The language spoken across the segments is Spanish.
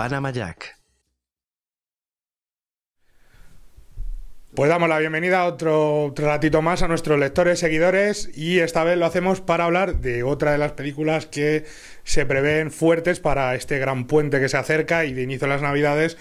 Panama Pues damos la bienvenida a otro, ratito más a nuestros lectores, seguidores y esta vez lo hacemos para hablar de otra de las películas que se prevén fuertes para este gran puente que se acerca y de inicio a las navidades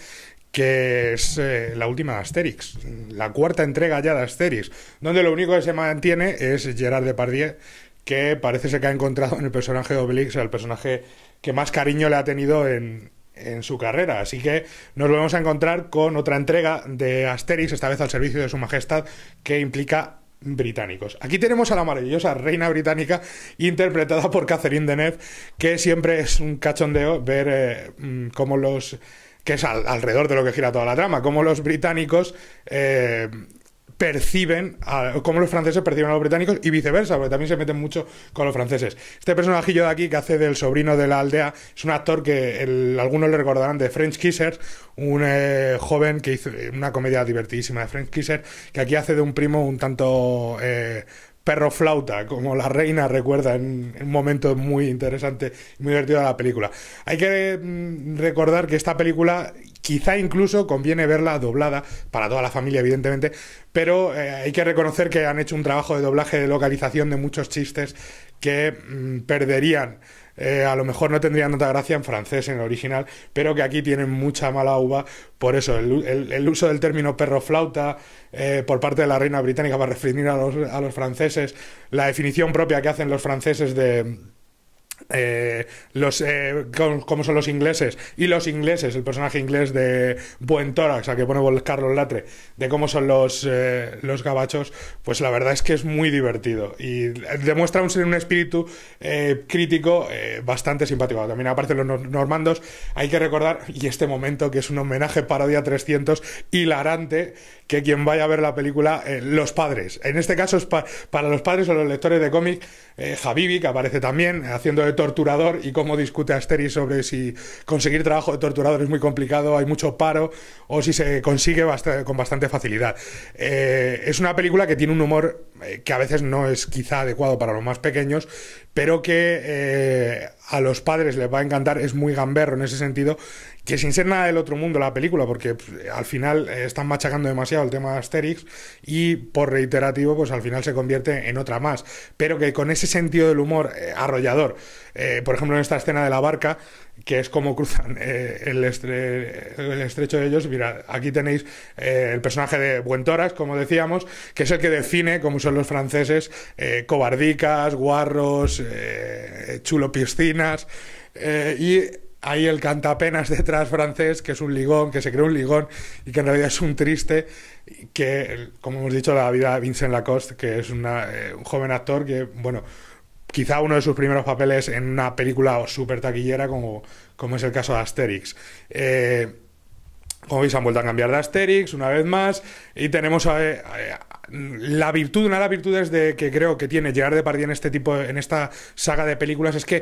que es eh, la última de Asterix, la cuarta entrega ya de Asterix, donde lo único que se mantiene es Gerard Depardieu, que parece ser que ha encontrado en el personaje de Obelix el personaje que más cariño le ha tenido en, en su carrera. Así que nos vamos a encontrar con otra entrega de Asterix, esta vez al servicio de Su Majestad, que implica británicos. Aquí tenemos a la maravillosa reina británica interpretada por Catherine Deneuve, que siempre es un cachondeo ver eh, mm, cómo los que es alrededor de lo que gira toda la trama, cómo los británicos eh, perciben, a, cómo los franceses perciben a los británicos y viceversa, porque también se meten mucho con los franceses. Este personajillo de aquí que hace del sobrino de la aldea es un actor que algunos le recordarán de French Kissers, un eh, joven que hizo una comedia divertidísima de French Kisser, que aquí hace de un primo un tanto... Eh, perro flauta, como la reina recuerda en un momento muy interesante y muy divertido de la película. Hay que mm, recordar que esta película Quizá incluso conviene verla doblada para toda la familia, evidentemente, pero eh, hay que reconocer que han hecho un trabajo de doblaje, de localización de muchos chistes que mm, perderían. Eh, a lo mejor no tendrían tanta gracia en francés, en el original, pero que aquí tienen mucha mala uva. Por eso, el, uso del término perro flauta eh, por parte de la reina británica para referir a los franceses, la definición propia que hacen los franceses de eh, los eh, cómo son los ingleses y los ingleses, el personaje inglés de Buen Tórax, a que pone Carlos Latre, de cómo son los, eh, los gabachos, pues la verdad es que es muy divertido y eh, demuestra un, un espíritu crítico bastante simpático. También aparte los normandos, hay que recordar, y este momento que es un homenaje parodia 300 hilarante, que quien vaya a ver la película, los padres, en este caso es para los padres o los lectores de cómic, Javivi, que aparece también haciendo torturador y cómo discute Asterix sobre si conseguir trabajo de torturador es muy complicado, hay mucho paro o si se consigue con bastante facilidad. Eh, es una película que tiene un humor eh, que a veces no es quizá adecuado para los más pequeños, pero que eh, a los padres les va a encantar, es muy gamberro en ese sentido que sin ser nada del otro mundo la película, porque pues, al final eh, están machacando demasiado el tema de Asterix y por reiterativo, pues al final se convierte en otra más. Pero que con ese sentido del humor eh, arrollador, eh, por ejemplo en esta escena de la barca, que es como cruzan el, estrecho de ellos, mira, aquí tenéis el personaje de Buentoras, como decíamos, que es el que define, como son los franceses, cobardicas, guarros, chulo piscinas. y hay el cantapenas detrás francés, que es un ligón, que se creó un ligón y que en realidad es un triste, que, como hemos dicho, la vida de Vincent Lacoste, que es eh, un joven actor que, bueno, quizá uno de sus primeros papeles en una película súper taquillera como, como es el caso de Asterix. Eh, como veis, han vuelto a cambiar de Asterix una vez más y tenemos a eh, la virtud, una de las virtudes de, que creo que tiene de Depardieu en este tipo, en esta saga de películas, es que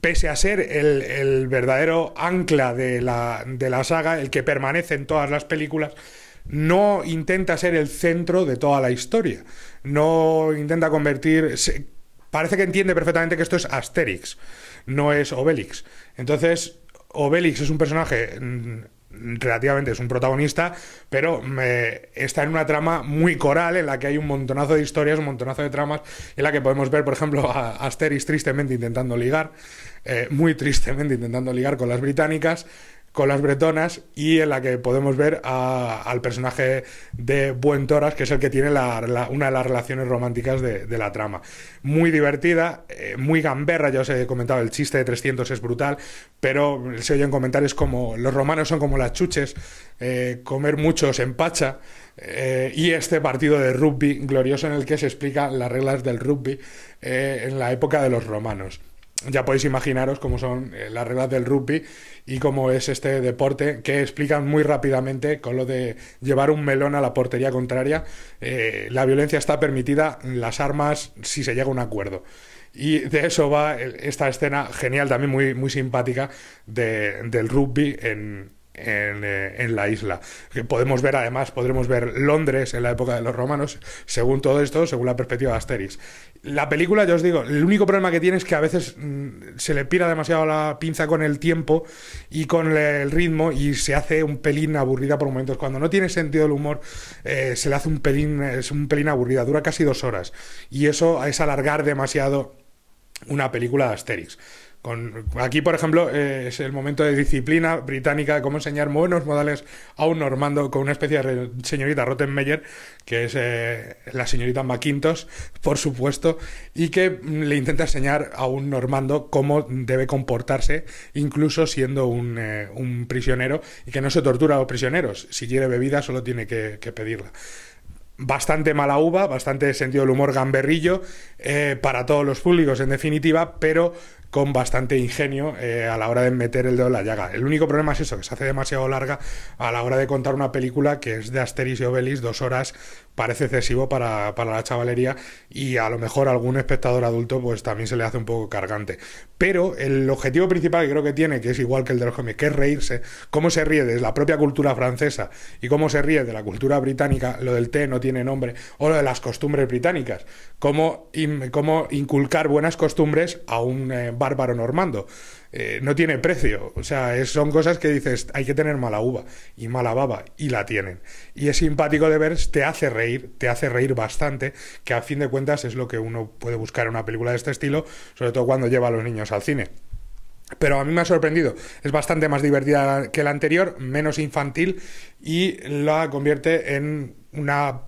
pese a ser el, verdadero ancla de la, saga, el que permanece en todas las películas, no intenta ser el centro de toda la historia. No intenta convertir. parece que entiende perfectamente que esto es Asterix, no es Obelix. Entonces, Obelix es un personaje mm, relativamente es un protagonista, pero eh, está en una trama muy coral en la que hay un montonazo de historias, un montonazo de tramas, en la que podemos ver, por ejemplo, a Asteris tristemente intentando ligar, eh, muy tristemente intentando ligar con las británicas, con las bretonas y en la que podemos ver al personaje de Buen Toras, que es el que tiene una de las relaciones románticas de, la trama. Muy divertida, eh, muy gamberra, ya os he comentado, el chiste de 300 es brutal, pero se oyen comentarios como los romanos son como las chuches, eh, comer muchos en empacha, eh, y este partido de rugby glorioso en el que se explican las reglas del rugby en la época de los romanos ya podéis imaginaros cómo son eh, las reglas del rugby y cómo es este deporte que explican muy rápidamente con lo de llevar un melón a la portería contraria. Eh, la violencia está permitida, las armas si se llega a un acuerdo. Y de eso va esta escena genial, también muy, muy simpática, del rugby en, eh, en, la isla. Podemos ver además, podremos ver Londres en la época de los romanos, según todo esto, según la perspectiva de Asterix. La película, yo os digo, el único problema que tiene es que a veces mm, se le pira demasiado la pinza con el tiempo y con el ritmo y se hace un pelín aburrida por momentos. Cuando no tiene sentido el humor, eh, se le hace un pelín, es un pelín aburrida, dura casi dos horas. Y eso es alargar demasiado una película de Asterix. aquí, por ejemplo, eh, es el momento de disciplina británica de cómo enseñar buenos modales a un normando con una especie de señorita Rottenmeier, que es eh, la señorita McQuintos, por supuesto, y que mm, le intenta enseñar a un normando cómo debe comportarse, incluso siendo eh, un, prisionero, y que no se tortura a los prisioneros. Si quiere bebida, solo tiene que pedirla bastante mala uva, bastante sentido del humor gamberrillo eh, para todos los públicos en definitiva, pero con bastante ingenio eh, a la hora de meter el dedo en la llaga. El único problema es eso, que se hace demasiado larga a la hora de contar una película que es de Asterix y Obelix, dos horas parece excesivo para, la chavalería y a lo mejor a algún espectador adulto pues también se le hace un poco cargante. Pero el objetivo principal que creo que tiene, que es igual que el de los cómics, que es reírse, cómo se ríe de la propia cultura francesa y cómo se ríe de la cultura británica, lo del té no tiene nombre, o lo de las costumbres británicas, cómo, inculcar buenas costumbres a un eh, bárbaro normando. Eh, no tiene precio. O sea, son cosas que dices, hay que tener mala uva y mala baba, y la tienen. Y es simpático de ver, te hace reír, te hace reír bastante, que a fin de cuentas es lo que uno puede buscar en una película de este estilo, sobre todo cuando lleva a los niños al cine. Pero a mí me ha sorprendido. Es bastante más divertida que la anterior, menos infantil y la convierte en una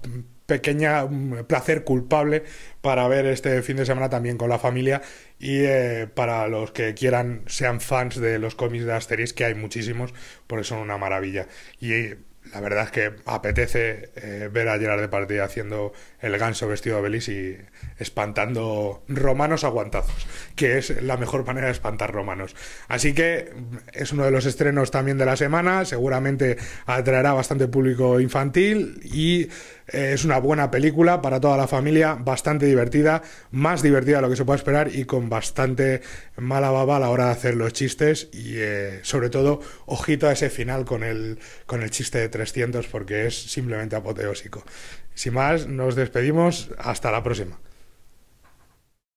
pequeña mm, placer culpable para ver este fin de semana también con la familia y eh, para los que quieran sean fans de los cómics de Asterix que hay muchísimos porque son una maravilla y eh, la verdad es que apetece eh, ver a Gerard partida haciendo el ganso vestido de Belis y espantando romanos aguantazos que es la mejor manera de espantar romanos. Así que mm, es uno de los estrenos también de la semana, seguramente atraerá bastante público infantil y eh, es una buena película para toda la familia, bastante divertida, más divertida de lo que se puede esperar y con bastante mala baba a la hora de hacer los chistes y eh, sobre todo ojito a ese final con el, con el chiste de 300 porque es simplemente apoteósico. Sin más, nos despedimos, hasta la próxima.